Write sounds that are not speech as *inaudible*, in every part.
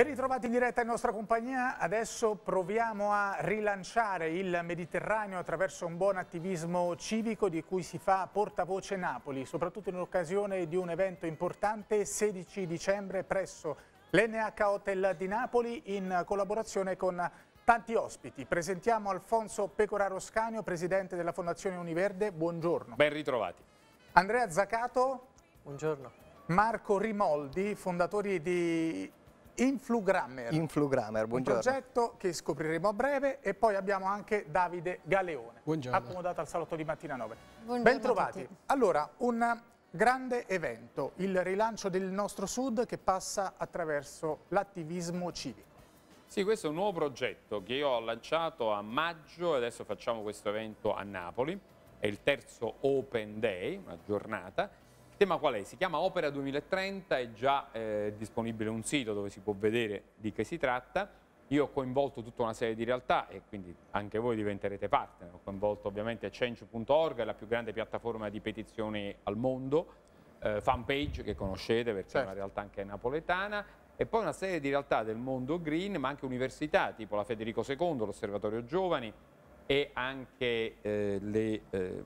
Ben ritrovati in diretta in nostra compagnia, adesso proviamo a rilanciare il Mediterraneo attraverso un buon attivismo civico di cui si fa portavoce Napoli, soprattutto in occasione di un evento importante 16 dicembre presso l'NH Hotel di Napoli in collaborazione con tanti ospiti. Presentiamo Alfonso Pecoraro Scanio, presidente della Fondazione Univerde, buongiorno. Ben ritrovati. Andrea Zaccato. Buongiorno. Marco Rimoldi, fondatori di Influgrammer. Influgrammer, buongiorno. Un progetto che scopriremo a breve e poi abbiamo anche Davide Galeone. Buongiorno. Accomodato al salotto di mattina 9. Buongiorno Bentrovati. Allora, un grande evento, il rilancio del nostro Sud che passa attraverso l'attivismo civico. Sì, questo è un nuovo progetto che io ho lanciato a maggio e adesso facciamo questo evento a Napoli. È il terzo Open Day, una giornata il tema qual è? Si chiama Opera 2030, è già eh, disponibile un sito dove si può vedere di che si tratta. Io ho coinvolto tutta una serie di realtà e quindi anche voi diventerete partner. Ho coinvolto ovviamente change.org, la più grande piattaforma di petizioni al mondo, eh, fanpage che conoscete perché certo. è una certo. realtà anche napoletana, e poi una serie di realtà del mondo green, ma anche università, tipo la Federico II, l'Osservatorio Giovani e anche eh, le eh,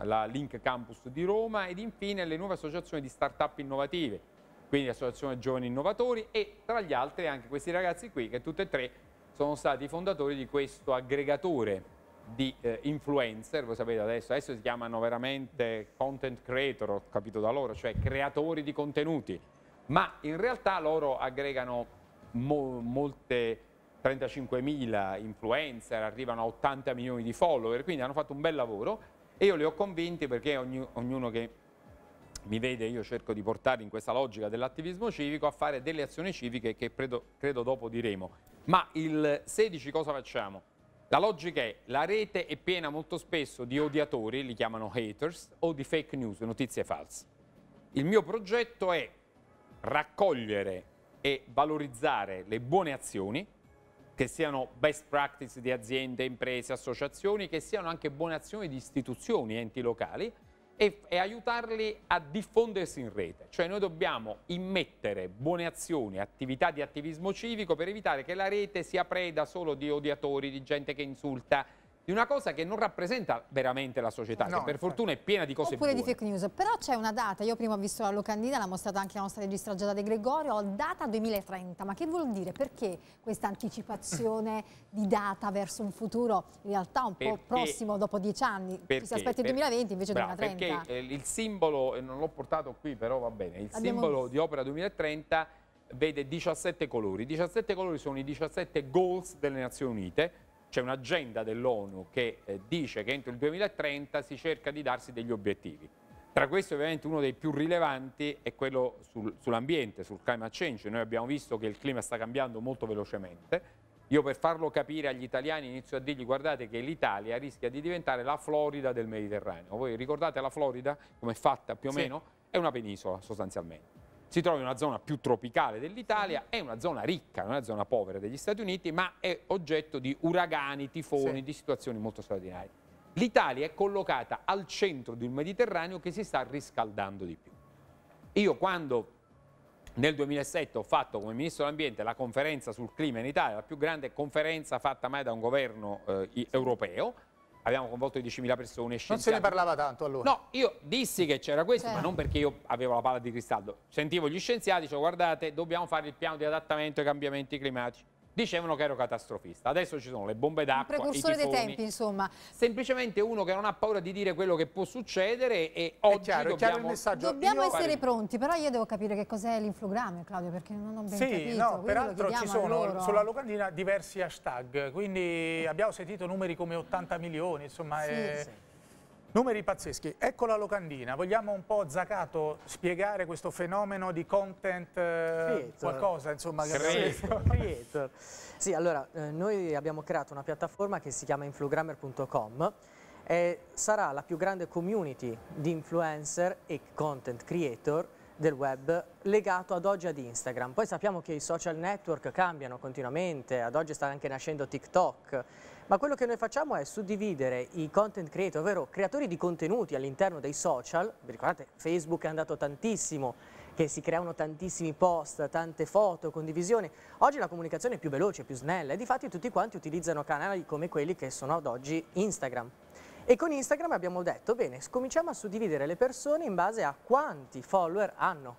la Link Campus di Roma ed infine le nuove associazioni di start-up innovative, quindi l'associazione Giovani Innovatori e tra gli altri anche questi ragazzi qui che tutti e tre sono stati i fondatori di questo aggregatore di eh, influencer, voi sapete adesso, adesso si chiamano veramente content creator, ho capito da loro, cioè creatori di contenuti, ma in realtà loro aggregano mo molte 35.000 influencer, arrivano a 80 milioni di follower, quindi hanno fatto un bel lavoro e io li ho convinti perché ogni, ognuno che mi vede, io cerco di portare in questa logica dell'attivismo civico a fare delle azioni civiche che credo, credo dopo diremo. Ma il 16 cosa facciamo? La logica è, la rete è piena molto spesso di odiatori, li chiamano haters, o di fake news, notizie false. Il mio progetto è raccogliere e valorizzare le buone azioni, che siano best practice di aziende, imprese, associazioni, che siano anche buone azioni di istituzioni, enti locali e, e aiutarli a diffondersi in rete. Cioè noi dobbiamo immettere buone azioni, attività di attivismo civico per evitare che la rete sia preda solo di odiatori, di gente che insulta, di una cosa che non rappresenta veramente la società, no, che per fortuna è piena di cose Oppure buone. Oppure di fake news, però c'è una data, io prima ho visto la locandina, l'ha mostrata anche la nostra registra Giada De Gregorio, data 2030, ma che vuol dire? Perché questa anticipazione *laughs* di data verso un futuro in realtà un perché, po' prossimo, dopo dieci anni, perché, ci si aspetta il 2020 invece bravo, 2030? Perché eh, il simbolo, non l'ho portato qui però va bene, il Abbiamo simbolo visto. di Opera 2030 vede 17 colori, 17 colori sono i 17 goals delle Nazioni Unite, c'è un'agenda dell'ONU che eh, dice che entro il 2030 si cerca di darsi degli obiettivi. Tra questi ovviamente uno dei più rilevanti è quello sul, sull'ambiente, sul climate change. Noi abbiamo visto che il clima sta cambiando molto velocemente. Io per farlo capire agli italiani inizio a dirgli guardate che l'Italia rischia di diventare la Florida del Mediterraneo. Voi ricordate la Florida come è fatta più o sì. meno? È una penisola sostanzialmente si trova in una zona più tropicale dell'Italia, è una zona ricca, non è una zona povera degli Stati Uniti, ma è oggetto di uragani, tifoni, sì. di situazioni molto straordinarie. L'Italia è collocata al centro di un Mediterraneo che si sta riscaldando di più. Io quando nel 2007 ho fatto come Ministro dell'Ambiente la conferenza sul clima in Italia, la più grande conferenza fatta mai da un governo eh, europeo, Abbiamo coinvolto 10.000 persone, scienziati. Non se ne parlava tanto allora? No, io dissi che c'era questo, certo. ma non perché io avevo la palla di cristallo. Sentivo gli scienziati, dicevo guardate, dobbiamo fare il piano di adattamento ai cambiamenti climatici dicevano che ero catastrofista. Adesso ci sono le bombe d'acqua, un precursore dei tempi, insomma. Semplicemente uno che non ha paura di dire quello che può succedere e oggi chiaro, dobbiamo, chiaro dobbiamo essere fare... pronti, però io devo capire che cos'è l'inflogramma, Claudio, perché non ho ben sì, capito. Sì, no, peraltro ci sono sulla locandina diversi hashtag, quindi abbiamo sentito numeri come 80 milioni, insomma, sì, è... sì. Numeri pazzeschi, ecco la locandina, vogliamo un po' Zacato spiegare questo fenomeno di content, eh, creator. qualcosa insomma? Creator. *laughs* creator. Sì, allora eh, noi abbiamo creato una piattaforma che si chiama influgrammer.com e sarà la più grande community di influencer e content creator del web legato ad oggi ad Instagram. Poi sappiamo che i social network cambiano continuamente, ad oggi sta anche nascendo TikTok ma quello che noi facciamo è suddividere i content creator, ovvero creatori di contenuti all'interno dei social, vi ricordate Facebook è andato tantissimo, che si creano tantissimi post, tante foto, condivisioni, oggi la comunicazione è più veloce, più snella e di fatti tutti quanti utilizzano canali come quelli che sono ad oggi Instagram. E con Instagram abbiamo detto, bene, cominciamo a suddividere le persone in base a quanti follower hanno.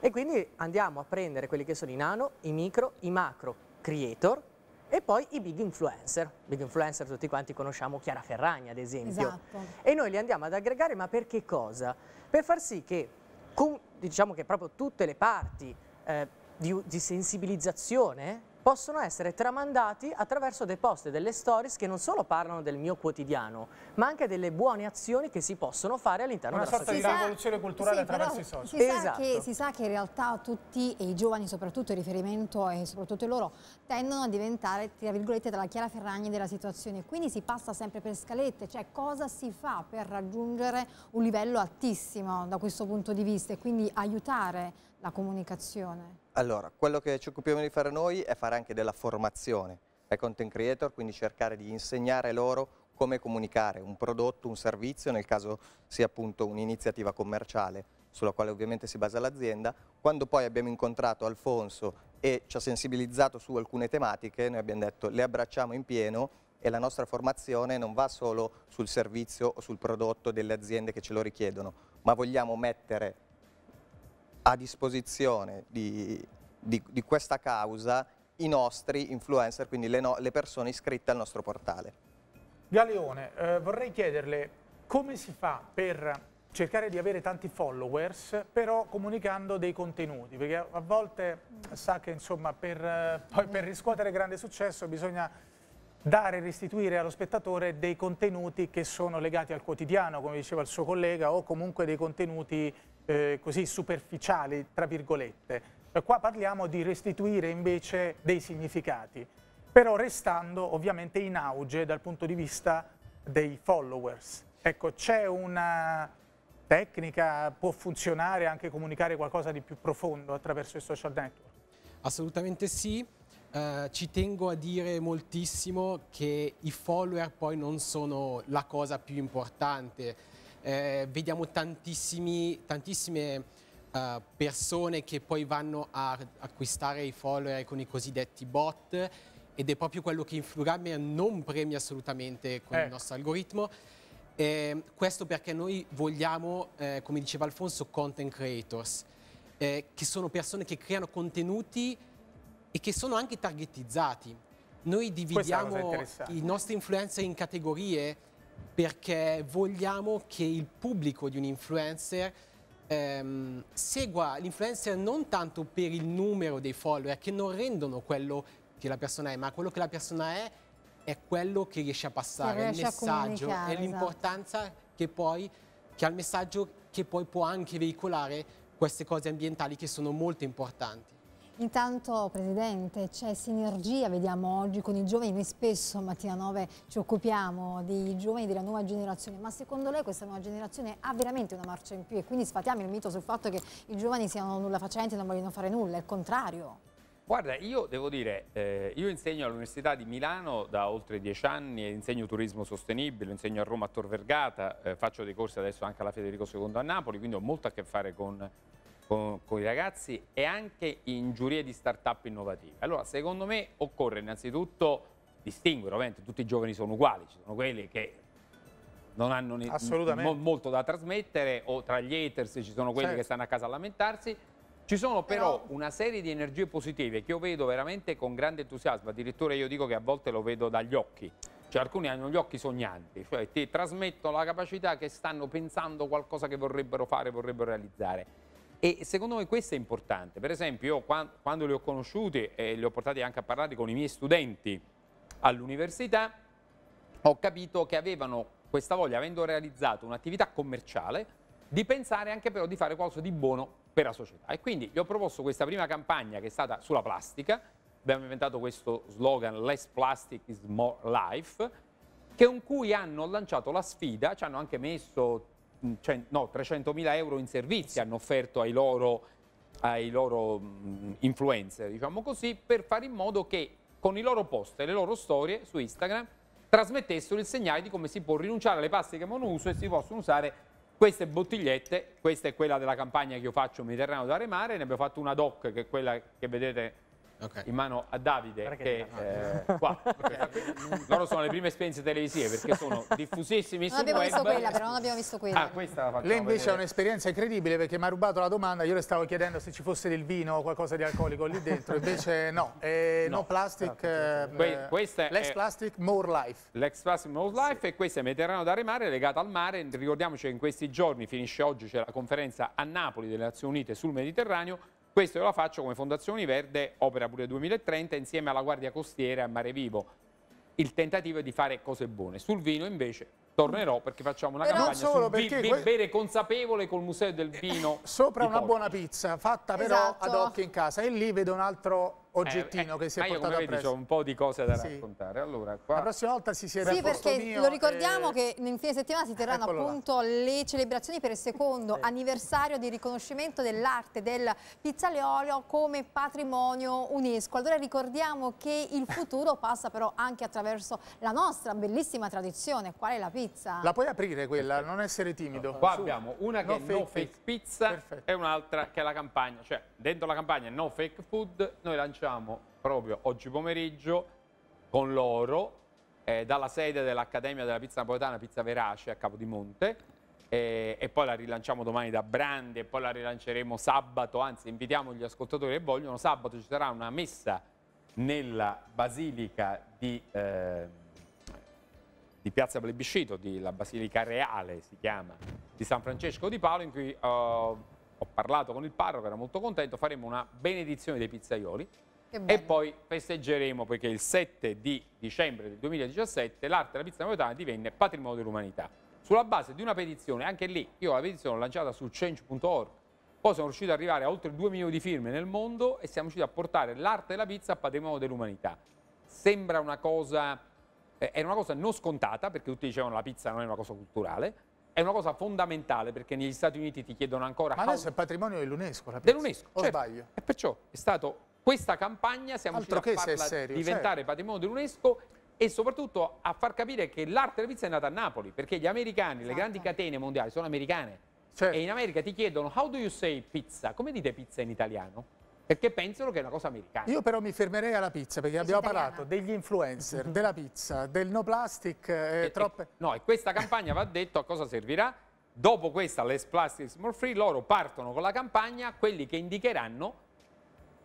E quindi andiamo a prendere quelli che sono i nano, i micro, i macro creator e poi i big influencer, big influencer tutti quanti conosciamo, Chiara Ferragna ad esempio. Esatto. E noi li andiamo ad aggregare, ma per che cosa? Per far sì che, con, diciamo che proprio tutte le parti eh, di, di sensibilizzazione possono essere tramandati attraverso dei post e delle stories che non solo parlano del mio quotidiano, ma anche delle buone azioni che si possono fare all'interno della società. Una sorta di rivoluzione culturale sì, attraverso i social. Si, esatto. sa che, si sa che in realtà tutti, e i giovani soprattutto, il riferimento e soprattutto loro, tendono a diventare, tra virgolette, dalla Chiara Ferragni della situazione. Quindi si passa sempre per scalette, cioè cosa si fa per raggiungere un livello altissimo da questo punto di vista e quindi aiutare la comunicazione? Allora, quello che ci occupiamo di fare noi è fare anche della formazione ai content creator, quindi cercare di insegnare loro come comunicare un prodotto, un servizio, nel caso sia appunto un'iniziativa commerciale sulla quale ovviamente si basa l'azienda. Quando poi abbiamo incontrato Alfonso e ci ha sensibilizzato su alcune tematiche, noi abbiamo detto le abbracciamo in pieno e la nostra formazione non va solo sul servizio o sul prodotto delle aziende che ce lo richiedono, ma vogliamo mettere a disposizione di, di, di questa causa i nostri influencer, quindi le, no, le persone iscritte al nostro portale. Galeone, eh, vorrei chiederle come si fa per cercare di avere tanti followers, però comunicando dei contenuti, perché a volte sa che insomma, per, eh, per riscuotere grande successo bisogna dare e restituire allo spettatore dei contenuti che sono legati al quotidiano, come diceva il suo collega, o comunque dei contenuti eh, così superficiali, tra virgolette. Qua parliamo di restituire invece dei significati, però restando ovviamente in auge dal punto di vista dei followers. Ecco, c'è una tecnica, può funzionare anche comunicare qualcosa di più profondo attraverso i social network? Assolutamente sì. Eh, ci tengo a dire moltissimo che i follower poi non sono la cosa più importante eh, vediamo tantissime uh, persone che poi vanno a acquistare i follower con i cosiddetti bot ed è proprio quello che Influrammer non premia assolutamente con ecco. il nostro algoritmo. Eh, questo perché noi vogliamo, eh, come diceva Alfonso, content creators, eh, che sono persone che creano contenuti e che sono anche targetizzati. Noi dividiamo i nostri influencer in categorie perché vogliamo che il pubblico di un influencer ehm, segua l'influencer non tanto per il numero dei follower che non rendono quello che la persona è, ma quello che la persona è è quello che riesce a passare, riesce il messaggio e esatto. l'importanza esatto. che poi che ha il messaggio che poi può anche veicolare queste cose ambientali che sono molto importanti. Intanto Presidente c'è sinergia, vediamo oggi con i giovani, noi spesso Mattina 9 ci occupiamo dei giovani della nuova generazione, ma secondo lei questa nuova generazione ha veramente una marcia in più e quindi sfatiamo il mito sul fatto che i giovani siano nulla facenti e non vogliono fare nulla, è il contrario. Guarda, io devo dire, eh, io insegno all'Università di Milano da oltre dieci anni, insegno turismo sostenibile, insegno a Roma a Tor Vergata, eh, faccio dei corsi adesso anche alla Federico II a Napoli, quindi ho molto a che fare con con, con, i ragazzi e anche in giurie di start-up innovative. Allora, secondo me occorre innanzitutto distinguere, ovviamente tutti i giovani sono uguali, ci sono quelli che non hanno mo molto da trasmettere o tra gli haters ci sono quelli certo. che stanno a casa a lamentarsi, ci sono però una serie di energie positive che io vedo veramente con grande entusiasmo, addirittura io dico che a volte lo vedo dagli occhi. Cioè alcuni hanno gli occhi sognanti, cioè ti trasmettono la capacità che stanno pensando qualcosa che vorrebbero fare, vorrebbero realizzare. E secondo me questo è importante. Per esempio, io quando, quando li ho conosciuti e li ho portati anche a parlare con i miei studenti all'università, ho capito che avevano questa voglia, avendo realizzato un'attività commerciale, di pensare anche però di fare qualcosa di buono per la società. E quindi gli ho proposto questa prima campagna che è stata sulla plastica, abbiamo inventato questo slogan Less Plastic is More Life, con cui hanno lanciato la sfida, ci hanno anche messo Mm, cioè, no, 300.000 euro in servizi hanno offerto ai loro, ai loro mm, influencer, diciamo così, per fare in modo che con i loro post e le loro storie su Instagram trasmettessero il segnale di come si può rinunciare alle plastiche monouso e si possono usare queste bottigliette, questa è quella della campagna che io faccio Mediterraneo da remare, ne abbiamo fatto una doc che è quella che vedete okay. in mano a Davide Guarda che, che eh, *laughs* qua okay. Eh, loro sono le prime esperienze televisive perché sono *laughs* diffusissime non abbiamo web. visto quella però non abbiamo visto quella ah, questa lei invece ha un'esperienza incredibile perché mi ha rubato la domanda io le stavo chiedendo se ci fosse del vino o qualcosa di alcolico lì dentro invece no è eh, no. no plastic eh, que questa less è plastic more life l'ex plastic more life sì. e questa è Mediterraneo da remare legata al mare ricordiamoci che in questi giorni finisce oggi c'è la conferenza a Napoli delle Nazioni Unite sul Mediterraneo questo io lo faccio come Fondazione Verde, opera pure 2030, insieme alla Guardia Costiera e a Mare Vivo. Il tentativo è di fare cose buone. Sul vino invece tornerò perché facciamo una e campagna solo, sul vi, vi, bere consapevole col museo del eh, vino. Sopra una buona pizza, fatta però esatto. ad occhio in casa. E lì vedo un altro eh, oggettino eh, che si è portato vedi, a presso. un po' di cose da sì. raccontare. Allora, qua... La prossima volta si siede Sì, perché lo ricordiamo e... che in fine settimana si terranno Eccolo appunto là. le celebrazioni per il secondo eh. anniversario di riconoscimento dell'arte del olio come patrimonio UNESCO. Allora ricordiamo che il *laughs* futuro passa però anche attraverso la nostra bellissima tradizione, qual è la pizza? La puoi aprire quella, non essere timido. No, qua Su. abbiamo una che no è fake no fake pizza Perfetto. e un'altra che è la campagna, cioè dentro la campagna no fake food, noi lanciamo lanciamo proprio oggi pomeriggio con loro eh, dalla sede dell'Accademia della Pizza Napoletana Pizza Verace a Capodimonte eh, e poi la rilanciamo domani da Brandi e poi la rilanceremo sabato, anzi invitiamo gli ascoltatori che vogliono, sabato ci sarà una messa nella Basilica di, eh, di Piazza Plebiscito, di, la Basilica Reale si chiama, di San Francesco di Paolo in cui eh, ho parlato con il parroco, era molto contento, faremo una benedizione dei pizzaioli e poi festeggeremo perché il 7 di dicembre del 2017 l'arte della pizza napoletana divenne patrimonio dell'umanità. Sulla base di una petizione, anche lì, io la petizione l'ho lanciata su change.org, poi siamo riusciti ad arrivare a oltre 2 milioni di firme nel mondo e siamo riusciti a portare l'arte della pizza a patrimonio dell'umanità. Sembra una cosa, eh, era una cosa non scontata perché tutti dicevano la pizza non è una cosa culturale, è una cosa fondamentale perché negli Stati Uniti ti chiedono ancora... Ma adesso è patrimonio dell'UNESCO la pizza, dell'UNESCO, o certo. sbaglio? E perciò è stato questa campagna siamo Altro riusciti a farla serio, diventare certo. patrimonio dell'UNESCO e soprattutto a far capire che l'arte della pizza è nata a Napoli, perché gli americani, esatto. le grandi esatto. catene mondiali sono americane certo. e in America ti chiedono how do you say pizza? Come dite pizza in italiano? Perché pensano che è una cosa americana. Io però mi fermerei alla pizza, perché abbiamo italiana. parlato degli influencer, *laughs* della pizza, del no plastic, eh, e, troppe... E, no, e questa campagna va detto a cosa servirà? Dopo questa, Less Plastics More Free, loro partono con la campagna, quelli che indicheranno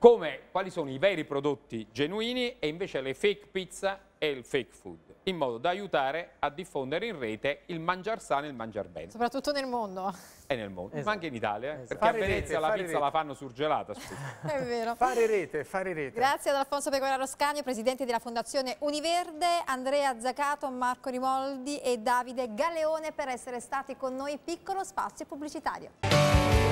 come, quali sono i veri prodotti genuini e invece le fake pizza e il fake food, in modo da aiutare a diffondere in rete il mangiar sano e il mangiar bene. Soprattutto nel mondo. E nel mondo, esatto. ma anche in esatto. Italia, eh, esatto. perché fare a Venezia rete, la pizza rete. la fanno surgelata. *laughs* È vero. Fare rete, fare rete. Grazie ad Alfonso Pecoraro Scagno, presidente della Fondazione Univerde, Andrea Zaccato, Marco Rimoldi e Davide Galeone per essere stati con noi. Piccolo spazio pubblicitario.